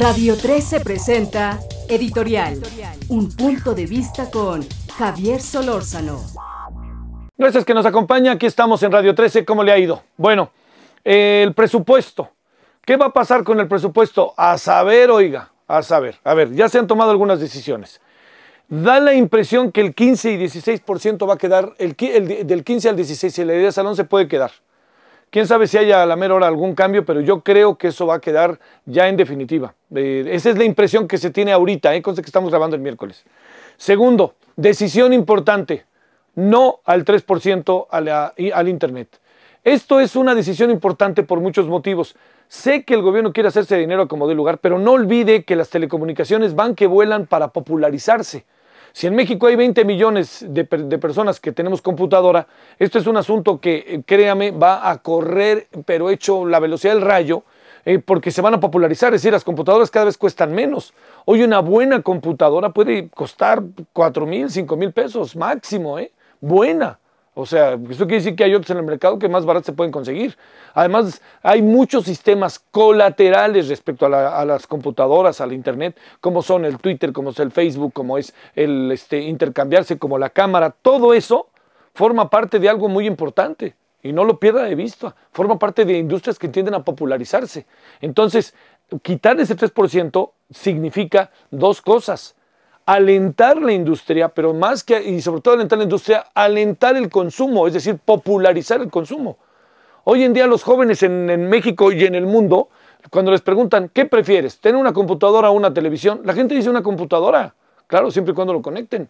Radio 13 presenta Editorial, un punto de vista con Javier Solórzano. Gracias que nos acompaña, aquí estamos en Radio 13, ¿cómo le ha ido? Bueno, el presupuesto. ¿Qué va a pasar con el presupuesto? A saber, oiga, a saber. A ver, ya se han tomado algunas decisiones. Da la impresión que el 15 y 16% va a quedar, el, del 15 al 16 y la idea 10 al 11 puede quedar. Quién sabe si haya a la mera hora algún cambio, pero yo creo que eso va a quedar ya en definitiva. Eh, esa es la impresión que se tiene ahorita, eh, cosa que estamos grabando el miércoles. Segundo, decisión importante, no al 3% al Internet. Esto es una decisión importante por muchos motivos. Sé que el gobierno quiere hacerse dinero como de lugar, pero no olvide que las telecomunicaciones van que vuelan para popularizarse. Si en México hay 20 millones de, personas que tenemos computadora, esto es un asunto que, eh, créame, va a correr, pero hecho la velocidad del rayo, eh, porque se van a popularizar. Es decir, las computadoras cada vez cuestan menos. Hoy una buena computadora puede costar 4 mil, 5 mil pesos máximo, ¿eh? Buena. O sea, eso quiere decir que hay otros en el mercado que más baratos se pueden conseguir. Además, hay muchos sistemas colaterales respecto a, las computadoras, al Internet, como son el Twitter, como es el Facebook, como es el este, intercambiarse, como la cámara. Todo eso forma parte de algo muy importante y no lo pierda de vista. Forma parte de industrias que tienden a popularizarse. Entonces, quitar ese 3% significa dos cosas alentar la industria, pero más que, y sobre todo alentar la industria, alentar el consumo, es decir, popularizar el consumo. Hoy en día los jóvenes en, México y en el mundo, cuando les preguntan, ¿qué prefieres? ¿Tener una computadora o una televisión? La gente dice una computadora, claro, siempre y cuando lo conecten.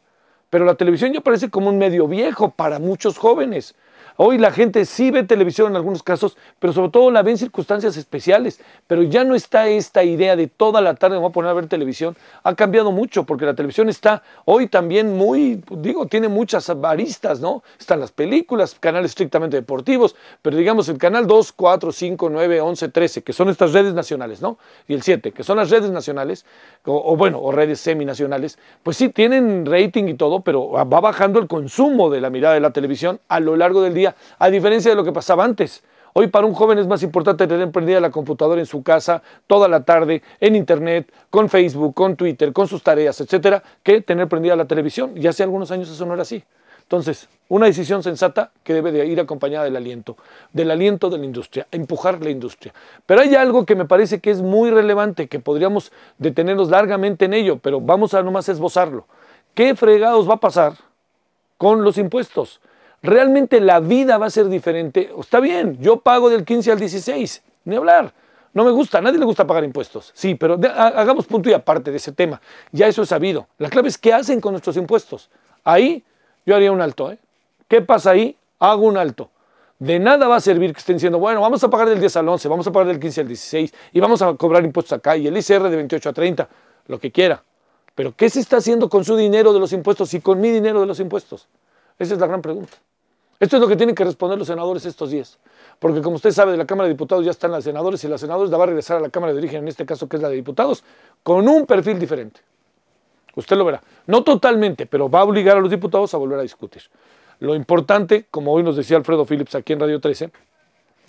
Pero la televisión ya parece como un medio viejo para muchos jóvenes. Hoy la gente sí ve televisión en algunos casos, pero sobre todo la ve en circunstancias especiales. Pero ya no está esta idea de toda la tarde me voy a poner a ver televisión. Ha cambiado mucho porque la televisión está hoy también muy, digo, tiene muchas aristas, ¿no? Están las películas, canales estrictamente deportivos, pero digamos el canal 2, 4, 5, 9, 11, 13, que son estas redes nacionales, ¿no? Y el 7, que son las redes nacionales, o, bueno, o redes seminacionales, pues sí tienen rating y todo, pero va bajando el consumo de la mirada de la televisión a lo largo del día a diferencia de lo que pasaba antes. Hoy para un joven es más importante tener prendida la computadora en su casa toda la tarde, en internet, con Facebook, con Twitter, con sus tareas, etcétera, que tener prendida la televisión. Y hace algunos años eso no era así. Entonces, una decisión sensata que debe de ir acompañada del aliento, del aliento de la industria, empujar la industria. Pero hay algo que me parece que es muy relevante, que podríamos detenernos largamente en ello, pero vamos a nomás esbozarlo. ¿Qué fregados va a pasar con los impuestos? realmente la vida va a ser diferente. Está bien, yo pago del 15 al 16, ni hablar. No me gusta, a nadie le gusta pagar impuestos. Sí, pero hagamos punto y aparte de ese tema. Ya eso es sabido. La clave es qué hacen con nuestros impuestos. Ahí yo haría un alto. ¿eh? ¿Qué pasa ahí? Hago un alto. De nada va a servir que estén diciendo, bueno, vamos a pagar del 10 al 11, vamos a pagar del 15 al 16 y vamos a cobrar impuestos acá y el ICR de 28 a 30, lo que quiera. Pero ¿qué se está haciendo con su dinero de los impuestos y con mi dinero de los impuestos? Esa es la gran pregunta. Esto es lo que tienen que responder los senadores estos días. Porque como usted sabe, de la Cámara de Diputados ya están las senadores y las senadores la va a regresar a la Cámara de Origen, en este caso que es la de Diputados, con un perfil diferente. Usted lo verá. No totalmente, pero va a obligar a los diputados a volver a discutir. Lo importante, como hoy nos decía Alfredo Phillips aquí en Radio 13,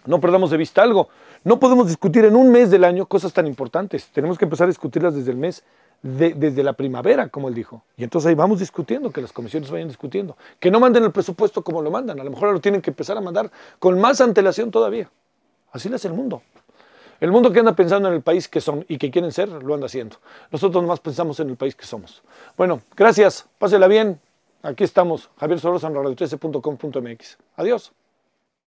no perdamos de vista algo. No podemos discutir en un mes del año cosas tan importantes. Tenemos que empezar a discutirlas desde el mes desde la primavera, como él dijo. Y entonces ahí vamos discutiendo, que las comisiones vayan discutiendo, que no manden el presupuesto como lo mandan, a lo mejor lo tienen que empezar a mandar con más antelación todavía. Así lo hace el mundo. El mundo que anda pensando en el país que son y que quieren ser, lo anda haciendo. Nosotros nomás pensamos en el país que somos. Bueno, gracias, pásela bien. Aquí estamos, Javier Sorosa en radio13.com.mx. Adiós.